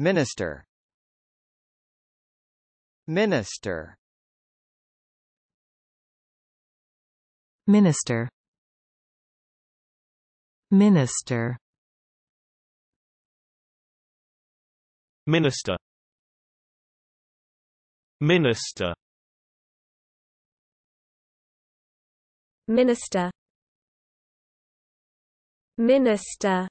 Minister Minister Minister Minister Minister Minister Minister Minister